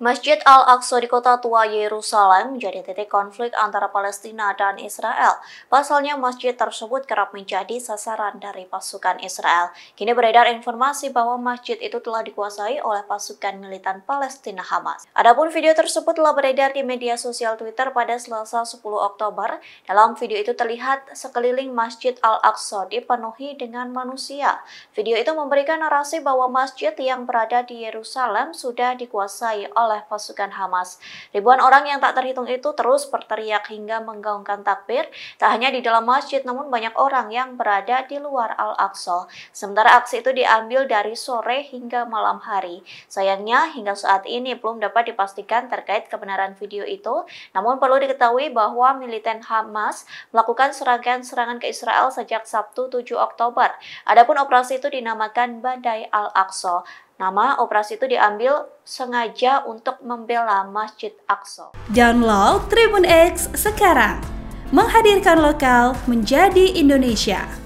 Masjid Al-Aqsa di kota tua Yerusalem menjadi titik konflik antara Palestina dan Israel. Pasalnya masjid tersebut kerap menjadi sasaran dari pasukan Israel. Kini beredar informasi bahwa masjid itu telah dikuasai oleh pasukan militan Palestina Hamas. Adapun video tersebut telah beredar di media sosial Twitter pada Selasa 10 Oktober. Dalam video itu terlihat sekeliling Masjid Al-Aqsa dipenuhi dengan manusia. Video itu memberikan narasi bahwa masjid yang berada di Yerusalem sudah dikuasai oleh oleh pasukan Hamas. Ribuan orang yang tak terhitung itu terus berteriak hingga menggaungkan takbir, tak hanya di dalam masjid namun banyak orang yang berada di luar Al-Aqsa. Sementara aksi itu diambil dari sore hingga malam hari. Sayangnya hingga saat ini belum dapat dipastikan terkait kebenaran video itu, namun perlu diketahui bahwa militan Hamas melakukan serangan-serangan ke Israel sejak Sabtu 7 Oktober. Adapun operasi itu dinamakan Badai Al-Aqsa. Nama operasi itu diambil sengaja untuk membela Masjid Aqsa. Download Tribun X sekarang. Menghadirkan lokal menjadi Indonesia.